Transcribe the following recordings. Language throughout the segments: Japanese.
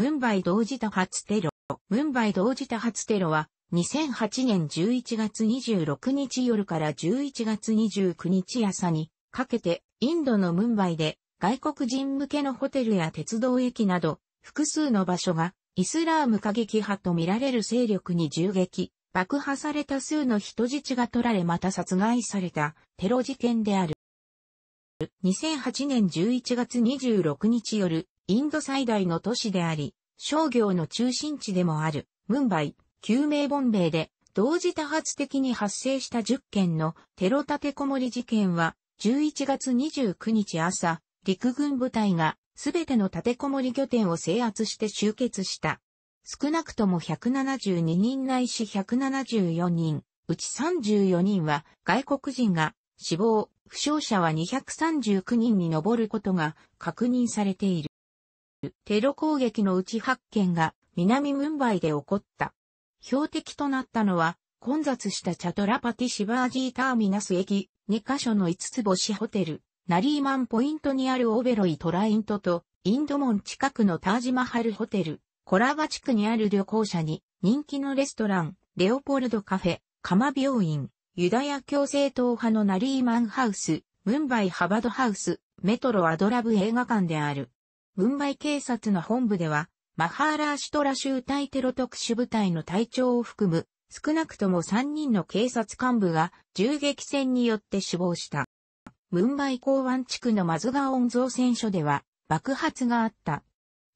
ムンバイ同時多発テロ。ムンバイ同時多発テロは、2008年11月26日夜から11月29日朝にかけて、インドのムンバイで外国人向けのホテルや鉄道駅など、複数の場所がイスラーム過激派とみられる勢力に銃撃、爆破された数の人質が取られまた殺害されたテロ事件である。2008年11月26日夜、インド最大の都市であり、商業の中心地でもある、ムンバイ、救命ボンベイで、同時多発的に発生した10件のテロ立てこもり事件は、11月29日朝、陸軍部隊が、すべての立てこもり拠点を制圧して集結した。少なくとも172人ないし174人、うち34人は外国人が死亡、負傷者は239人に上ることが確認されている。テロ攻撃のうち発見が南ムンバイで起こった。標的となったのは、混雑したチャトラパティシバージーターミナス駅、2カ所の5つ星ホテル、ナリーマンポイントにあるオベロイトライントと、インド門近くのタージマハルホテル、コラバ地区にある旅行者に、人気のレストラン、レオポルドカフェ、鎌病院、ユダヤ共生党派のナリーマンハウス、ムンバイハバドハウス、メトロアドラブ映画館である。ムンバイ警察の本部では、マハーラーシュトラ州対テロ特殊部隊の隊長を含む、少なくとも3人の警察幹部が銃撃戦によって死亡した。ムンバイ港湾地区のマズガオン造船所では爆発があった。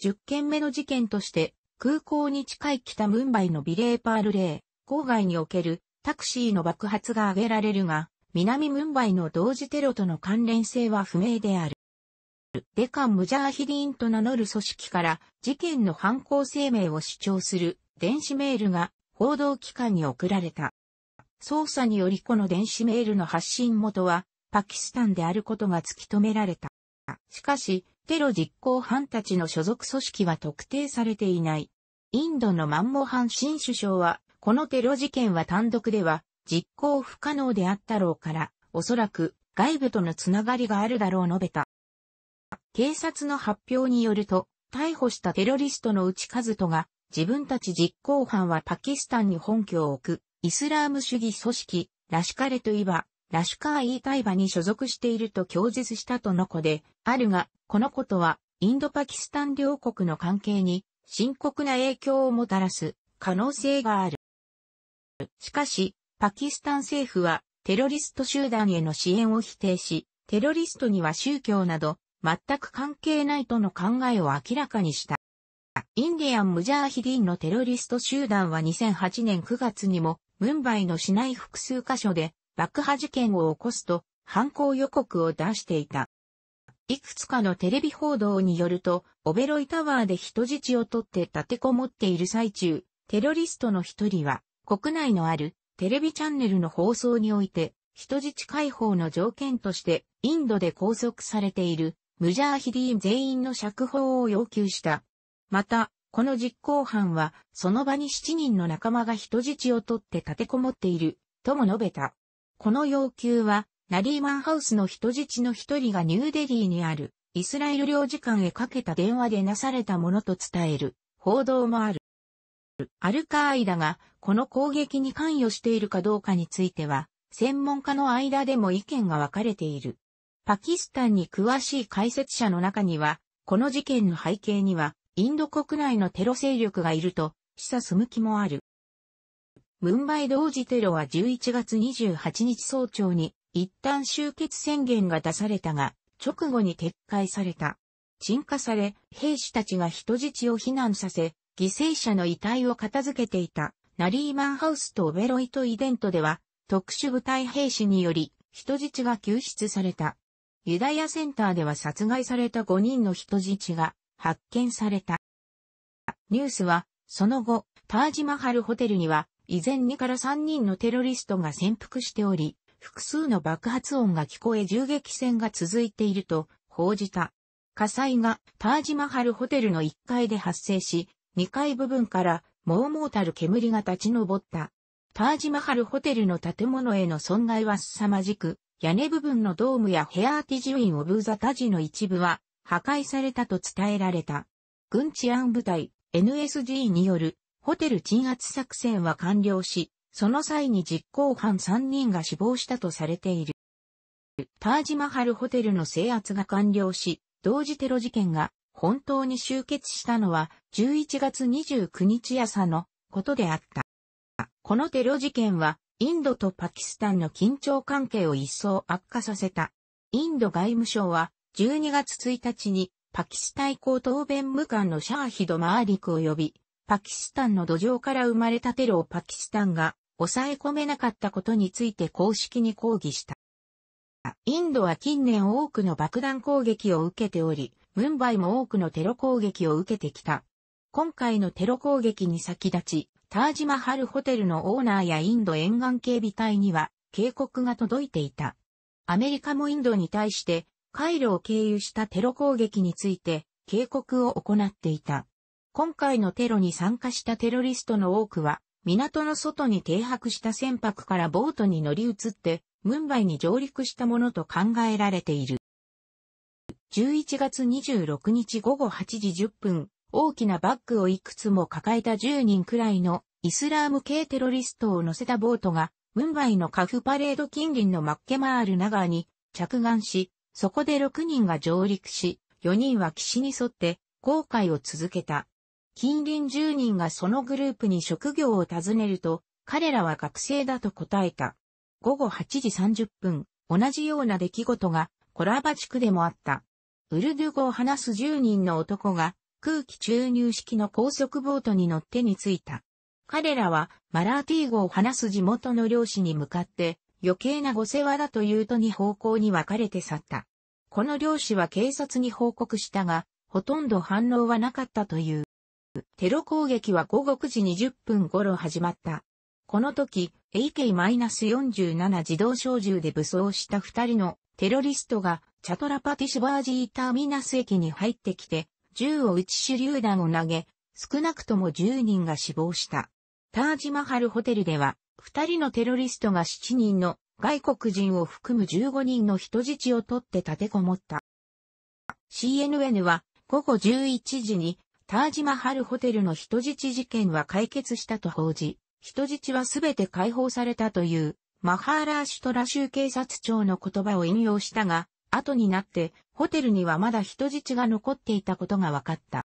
10件目の事件として空港に近い北ムンバイのビレーパールレー郊外におけるタクシーの爆発が挙げられるが南ムンバイの同時テロとの関連性は不明である。デカン・ムジャーヒディンと名乗る組織から事件の犯行声明を主張する電子メールが報道機関に送られた。捜査によりこの電子メールの発信元はパキスタンであることが突き止められた。しかし、テロ実行犯たちの所属組織は特定されていない。インドのマンモハン新首相は、このテロ事件は単独では実行不可能であったろうから、おそらく外部とのつながりがあるだろう述べた。警察の発表によると、逮捕したテロリストのうちカズトが、自分たち実行犯はパキスタンに本拠を置く、イスラーム主義組織、ラシュカレといば、ラシュカー・イー・タイバに所属していると供述したとの子で、あるが、このことは、インド・パキスタン両国の関係に、深刻な影響をもたらす、可能性がある。しかし、パキスタン政府は、テロリスト集団への支援を否定し、テロリストには宗教など、全く関係ないとの考えを明らかにした。インディアン・ムジャーヒディンのテロリスト集団は2008年9月にも、ムンバイの市内複数箇所で爆破事件を起こすと犯行予告を出していた。いくつかのテレビ報道によると、オベロイタワーで人質を取って立てこもっている最中、テロリストの一人は、国内のあるテレビチャンネルの放送において、人質解放の条件として、インドで拘束されているムジャーヒディーン全員の釈放を要求した。また、この実行犯は、その場に7人の仲間が人質を取って立てこもっている、とも述べた。この要求は、ナリーマンハウスの人質の一人がニューデリーにある、イスラエル領事館へかけた電話でなされたものと伝える、報道もある。アルカーイダが、この攻撃に関与しているかどうかについては、専門家の間でも意見が分かれている。パキスタンに詳しい解説者の中には、この事件の背景には、インド国内のテロ勢力がいると、示唆す向きもある。ムンバイ同時テロは11月28日早朝に一旦終結宣言が出されたが、直後に撤回された。鎮火され、兵士たちが人質を避難させ、犠牲者の遺体を片付けていた、ナリーマンハウスとオベロイトイデントでは、特殊部隊兵士により、人質が救出された。ユダヤセンターでは殺害された5人の人質が発見された。ニュースは、その後、タージマハルホテルには、以前2から3人のテロリストが潜伏しており、複数の爆発音が聞こえ銃撃戦が続いていると報じた。火災がタージマハルホテルの1階で発生し、2階部分からもうもうたる煙が立ち上った。タージマハルホテルの建物への損害は凄まじく、屋根部分のドームやヘアーティジュイン・オブ・ザ・タジの一部は破壊されたと伝えられた。軍治安部隊 NSG によるホテル鎮圧作戦は完了し、その際に実行犯3人が死亡したとされている。タージマハルホテルの制圧が完了し、同時テロ事件が本当に終結したのは11月29日朝のことであった。このテロ事件はインドとパキスタンの緊張関係を一層悪化させた。インド外務省は12月1日にパキスタン高等弁務官のシャーヒド・マーリクを呼び、パキスタンの土壌から生まれたテロをパキスタンが抑え込めなかったことについて公式に抗議した。インドは近年多くの爆弾攻撃を受けており、ムンバイも多くのテロ攻撃を受けてきた。今回のテロ攻撃に先立ち、タージマハルホテルのオーナーやインド沿岸警備隊には警告が届いていた。アメリカもインドに対して、カイロを経由したテロ攻撃について警告を行っていた。今回のテロに参加したテロリストの多くは、港の外に停泊した船舶からボートに乗り移って、ムンバイに上陸したものと考えられている。11月26日午後8時10分、大きなバッグをいくつも抱えた10人くらいのイスラーム系テロリストを乗せたボートが、ムンバイのカフパレード近隣のマッケマール長に着岸し、そこで6人が上陸し、4人は岸に沿って航海を続けた。近隣10人がそのグループに職業を尋ねると、彼らは学生だと答えた。午後8時30分、同じような出来事がコラバ地区でもあった。ウルドゥ語を話す10人の男が空気注入式の高速ボートに乗ってに着いた。彼らはマラーティー語を話す地元の漁師に向かって余計なご世話だというとに方向に分かれて去った。この漁師は警察に報告したが、ほとんど反応はなかったという。テロ攻撃は午後9時20分頃始まった。この時、AK-47 自動小銃で武装した二人のテロリストがチャトラパティシュバージーターミナス駅に入ってきて、銃を撃ち手榴弾を投げ、少なくとも10人が死亡した。タージマハルホテルでは、2人のテロリストが7人の外国人を含む15人の人質を取って立てこもった。CNN は午後11時にタージマハルホテルの人質事件は解決したと報じ、人質はすべて解放されたというマハーラーシュトラ州警察庁の言葉を引用したが、後になって、ホテルにはまだ人質が残っていたことが分かった。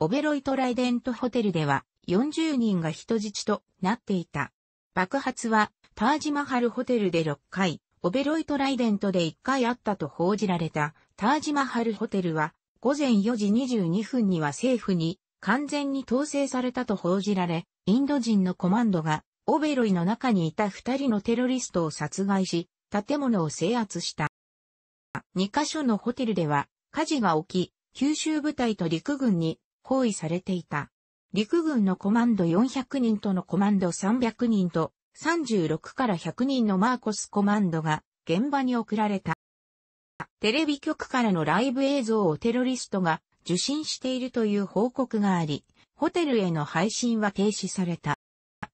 オベロイトライデントホテルでは40人が人質となっていた。爆発はタージマハルホテルで6回、オベロイトライデントで1回あったと報じられたタージマハルホテルは午前4時22分には政府に完全に統制されたと報じられ、インド人のコマンドがオベロイの中にいた2人のテロリストを殺害し、建物を制圧した。2カ所のホテルでは火事が起き、九州部隊と陸軍に包囲されていた。陸軍のコマンド400人とのコマンド300人と36から100人のマーコスコマンドが現場に送られた。テレビ局からのライブ映像をテロリストが受信しているという報告があり、ホテルへの配信は停止された。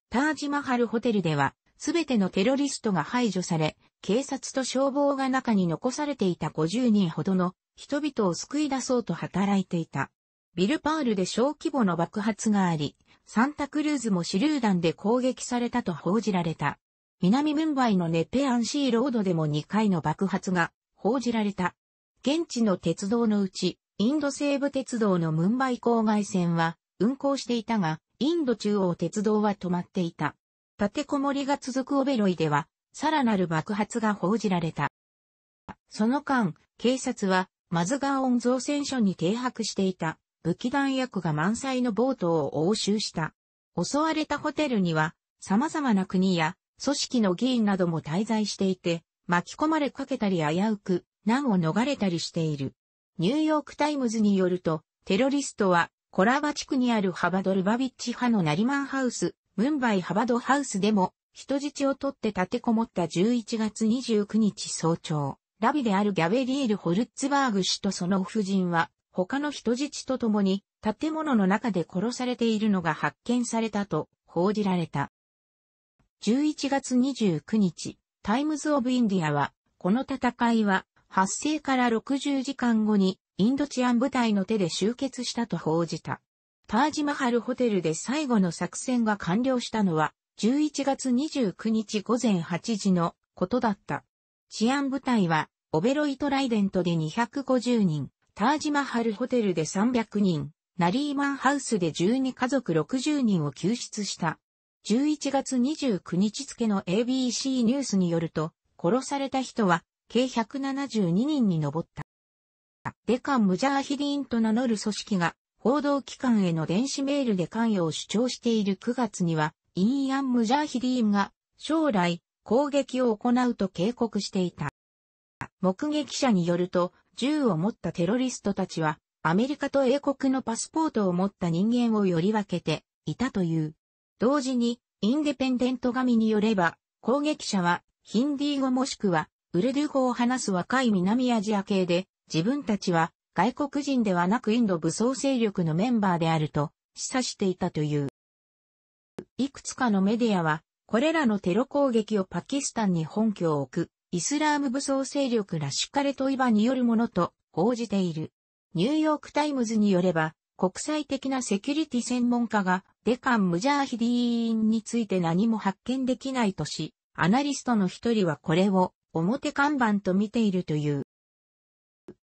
タージマハルホテルでは、すべてのテロリストが排除され、警察と消防が中に残されていた50人ほどの人々を救い出そうと働いていた。ビルパールで小規模の爆発があり、サンタクルーズも手榴弾で攻撃されたと報じられた。南ムンバイのネペアンシーロードでも2回の爆発が報じられた。現地の鉄道のうち、インド西部鉄道のムンバイ郊外線は運行していたが、インド中央鉄道は止まっていた。立てこもりが続くオベロイでは、さらなる爆発が報じられた。その間、警察は、マズガーオン造船所に停泊していた武器弾薬が満載のボートを押収した。襲われたホテルには様々な国や組織の議員なども滞在していて巻き込まれかけたり危うく難を逃れたりしている。ニューヨークタイムズによるとテロリストはコラバ地区にあるハバドルバビッチ派のナリマンハウス、ムンバイハバドハウスでも人質を取って立てこもった11月29日早朝、ラビであるギャベリール・ホルッツバーグ氏とその夫人は、他の人質と共に建物の中で殺されているのが発見されたと報じられた。11月29日、タイムズ・オブ・インディアは、この戦いは発生から60時間後にインド治安部隊の手で終結したと報じた。タージマハルホテルで最後の作戦が完了したのは11月29日午前8時のことだった。治安部隊は、オベロイトライデントで250人、タージマハルホテルで300人、ナリーマンハウスで12家族60人を救出した。11月29日付の ABC ニュースによると、殺された人は計172人に上った。デカン・ムジャーヒディーンと名乗る組織が報道機関への電子メールで関与を主張している9月にはインアン・ムジャーヒディーンが将来攻撃を行うと警告していた。目撃者によると、銃を持ったテロリストたちは、アメリカと英国のパスポートを持った人間をより分けていたという。同時に、インデペンデント紙によれば、攻撃者は、ヒンディー語もしくは、ウルドゥ語を話す若い南アジア系で、自分たちは、外国人ではなくインド武装勢力のメンバーであると、示唆していたという。いくつかのメディアは、これらのテロ攻撃をパキスタンに本拠を置く、イスラーム武装勢力ラシュカレトイバによるものと報じている。ニューヨークタイムズによれば、国際的なセキュリティ専門家がデカン・ムジャーヒディーンについて何も発見できないとし、アナリストの一人はこれを表看板と見ているという。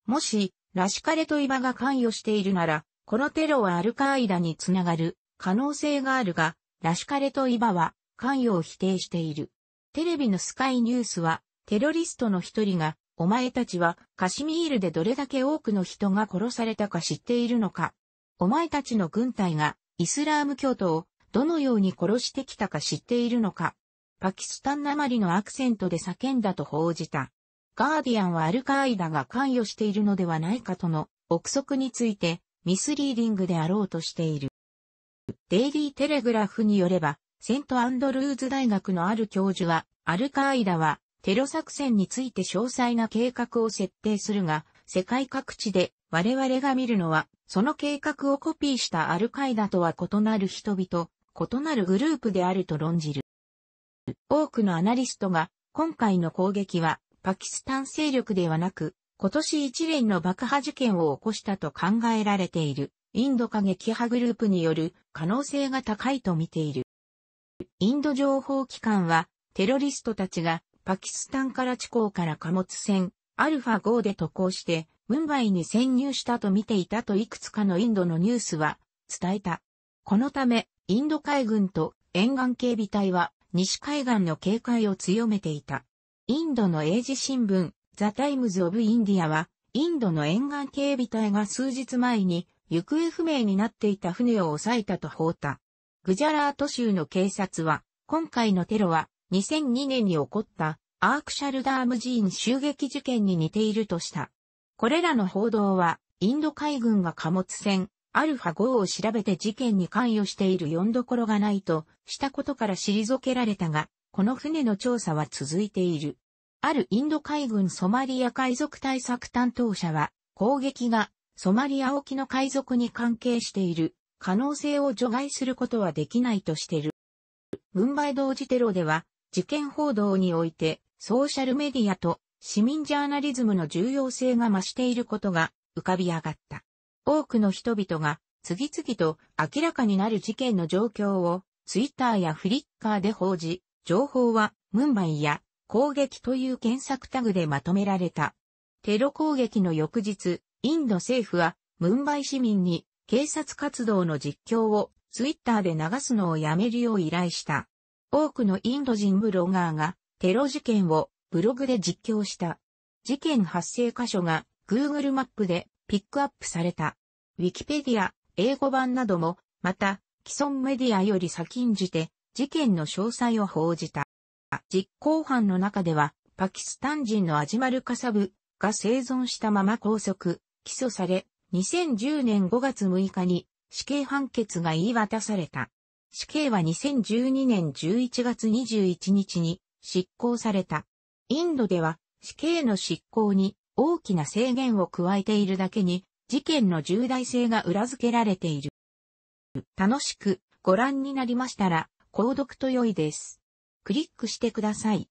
もし、ラシカレトイバが関与しているなら、このテロはアルカーイダにつながる可能性があるが、ラシカレとイバは関与を否定している。テレビのスカイニュースは、テロリストの一人が、お前たちはカシミールでどれだけ多くの人が殺されたか知っているのか。お前たちの軍隊がイスラーム教徒をどのように殺してきたか知っているのか。パキスタンなまりのアクセントで叫んだと報じた。ガーディアンはアルカーイダが関与しているのではないかとの憶測についてミスリーディングであろうとしている。デイリーテレグラフによれば、セントアンドルーズ大学のある教授は、アルカーイダはテロ作戦について詳細な計画を設定するが、世界各地で我々が見るのは、その計画をコピーしたアルカイダとは異なる人々、異なるグループであると論じる。多くのアナリストが、今回の攻撃は、パキスタン勢力ではなく、今年一連の爆破事件を起こしたと考えられている。インド過激派グループによる可能性が高いと見ている。インド情報機関は、テロリストたちがパキスタンから地港から貨物船、アルファ5で渡航して、ムンバイに潜入したと見ていたといくつかのインドのニュースは伝えた。このため、インド海軍と沿岸警備隊は西海岸の警戒を強めていた。インドの英字新聞、ザ・タイムズ・オブ・インディアは、インドの沿岸警備隊が数日前に行方不明になっていた船を抑えたと放た。グジャラート州の警察は、今回のテロは2002年に起こったアークシャルダーム寺院襲撃事件に似ているとした。これらの報道は、インド海軍が貨物船、アルファ号を調べて事件に関与しているんどころがないとしたことから退けられたが、この船の調査は続いている。あるインド海軍ソマリア海賊対策担当者は、攻撃がソマリア沖の海賊に関係している可能性を除外することはできないとしている。ムンバイ同時テロでは、事件報道において、ソーシャルメディアと市民ジャーナリズムの重要性が増していることが浮かび上がった。多くの人々が次々と明らかになる事件の状況をツイッターやフリッカーで報じ、情報はムンバイや攻撃という検索タグでまとめられた。テロ攻撃の翌日、インド政府は、ムンバイ市民に警察活動の実況をツイッターで流すのをやめるよう依頼した。多くのインド人ブロガーがテロ事件をブログで実況した。事件発生箇所が Google マップでピックアップされた。Wikipedia、英語版なども、また、既存メディアより先んじて、事件の詳細を報じた。実行犯の中では、パキスタン人のアジマルカサブが生存したまま拘束、起訴され、2010年5月6日に死刑判決が言い渡された。死刑は2012年11月21日に執行された。インドでは死刑の執行に大きな制限を加えているだけに事件の重大性が裏付けられている。楽しくご覧になりましたら購読と良いです。クリックしてください。